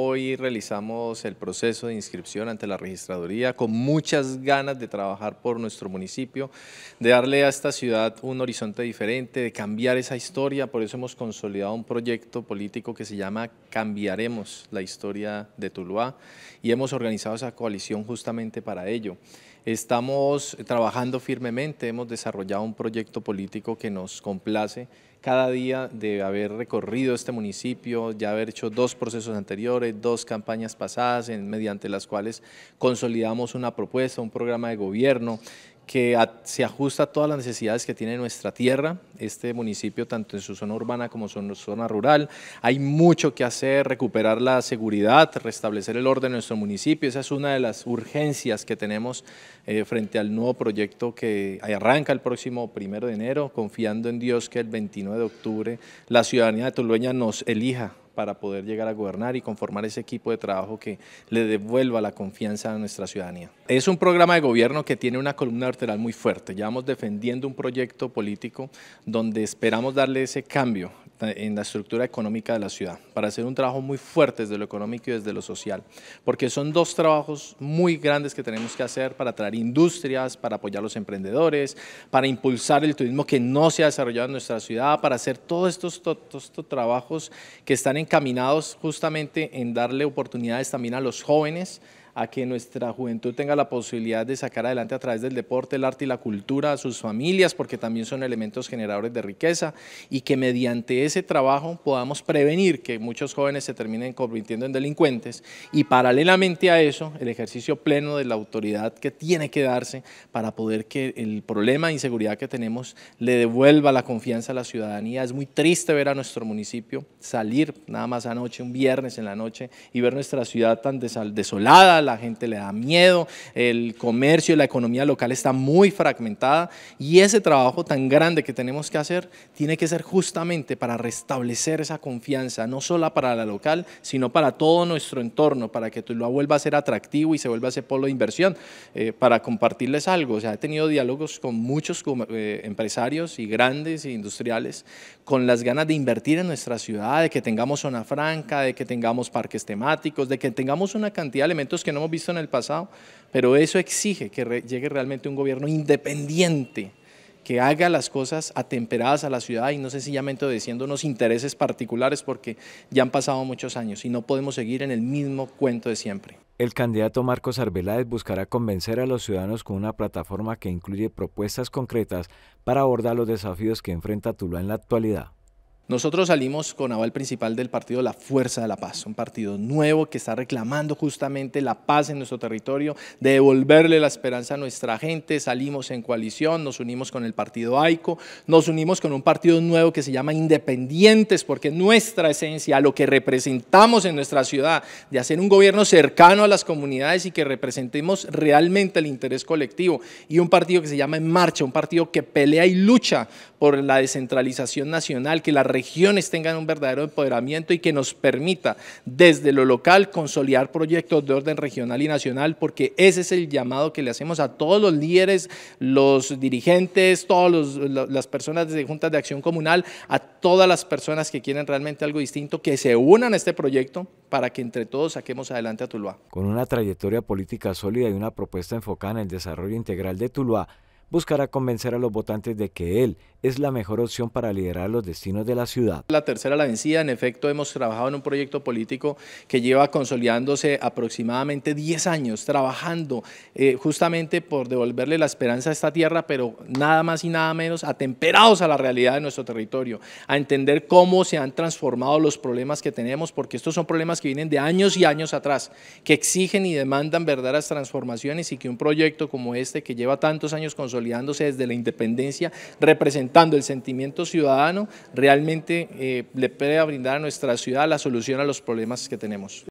Hoy realizamos el proceso de inscripción ante la registraduría con muchas ganas de trabajar por nuestro municipio, de darle a esta ciudad un horizonte diferente, de cambiar esa historia. Por eso hemos consolidado un proyecto político que se llama Cambiaremos la historia de Tuluá y hemos organizado esa coalición justamente para ello. Estamos trabajando firmemente, hemos desarrollado un proyecto político que nos complace cada día de haber recorrido este municipio, ya haber hecho dos procesos anteriores, dos campañas pasadas, en, mediante las cuales consolidamos una propuesta, un programa de gobierno que se ajusta a todas las necesidades que tiene nuestra tierra, este municipio, tanto en su zona urbana como en su zona rural. Hay mucho que hacer, recuperar la seguridad, restablecer el orden en nuestro municipio. Esa es una de las urgencias que tenemos eh, frente al nuevo proyecto que arranca el próximo primero de enero, confiando en Dios que el 29 de octubre la ciudadanía de Tolueña nos elija para poder llegar a gobernar y conformar ese equipo de trabajo que le devuelva la confianza a nuestra ciudadanía. Es un programa de gobierno que tiene una columna vertebral muy fuerte. Llevamos defendiendo un proyecto político donde esperamos darle ese cambio en la estructura económica de la ciudad, para hacer un trabajo muy fuerte desde lo económico y desde lo social, porque son dos trabajos muy grandes que tenemos que hacer para atraer industrias, para apoyar a los emprendedores, para impulsar el turismo que no se ha desarrollado en nuestra ciudad, para hacer todos estos, trabajos que están encaminados justamente en darle oportunidades también a los jóvenes a que nuestra juventud tenga la posibilidad de sacar adelante a través del deporte, el arte y la cultura a sus familias, porque también son elementos generadores de riqueza, y que mediante ese trabajo podamos prevenir que muchos jóvenes se terminen convirtiendo en delincuentes, y paralelamente a eso, el ejercicio pleno de la autoridad que tiene que darse para poder que el problema de inseguridad que tenemos le devuelva la confianza a la ciudadanía. Es muy triste ver a nuestro municipio salir nada más anoche, un viernes en la noche, y ver nuestra ciudad tan desolada, la gente le da miedo, el comercio y la economía local está muy fragmentada y ese trabajo tan grande que tenemos que hacer tiene que ser justamente para restablecer esa confianza, no solo para la local, sino para todo nuestro entorno, para que lo vuelva a ser atractivo y se vuelva a ser polo de inversión. Eh, para compartirles algo, o sea, he tenido diálogos con muchos eh, empresarios y grandes e industriales con las ganas de invertir en nuestra ciudad, de que tengamos zona franca, de que tengamos parques temáticos, de que tengamos una cantidad de elementos que no hemos visto en el pasado, pero eso exige que llegue realmente un gobierno independiente que haga las cosas atemperadas a la ciudad y no sencillamente obedeciendo unos intereses particulares porque ya han pasado muchos años y no podemos seguir en el mismo cuento de siempre. El candidato Marcos Arbeláez buscará convencer a los ciudadanos con una plataforma que incluye propuestas concretas para abordar los desafíos que enfrenta Tuluá en la actualidad. Nosotros salimos con aval principal del partido La Fuerza de la Paz, un partido nuevo que está reclamando justamente la paz en nuestro territorio, devolverle la esperanza a nuestra gente. Salimos en coalición, nos unimos con el partido AICO, nos unimos con un partido nuevo que se llama Independientes, porque nuestra esencia, lo que representamos en nuestra ciudad, de hacer un gobierno cercano a las comunidades y que representemos realmente el interés colectivo, y un partido que se llama En Marcha, un partido que pelea y lucha por la descentralización nacional, que la regiones tengan un verdadero empoderamiento y que nos permita desde lo local consolidar proyectos de orden regional y nacional, porque ese es el llamado que le hacemos a todos los líderes, los dirigentes, todas las personas de juntas de acción comunal, a todas las personas que quieren realmente algo distinto, que se unan a este proyecto para que entre todos saquemos adelante a Tuluá. Con una trayectoria política sólida y una propuesta enfocada en el desarrollo integral de Tuluá, buscará convencer a los votantes de que él es la mejor opción para liderar los destinos de la ciudad. La tercera, la vencida, en efecto hemos trabajado en un proyecto político que lleva consolidándose aproximadamente 10 años, trabajando eh, justamente por devolverle la esperanza a esta tierra, pero nada más y nada menos atemperados a la realidad de nuestro territorio, a entender cómo se han transformado los problemas que tenemos, porque estos son problemas que vienen de años y años atrás, que exigen y demandan verdaderas transformaciones y que un proyecto como este, que lleva tantos años consolidándose desde la independencia, representa el sentimiento ciudadano, realmente eh, le puede brindar a nuestra ciudad la solución a los problemas que tenemos.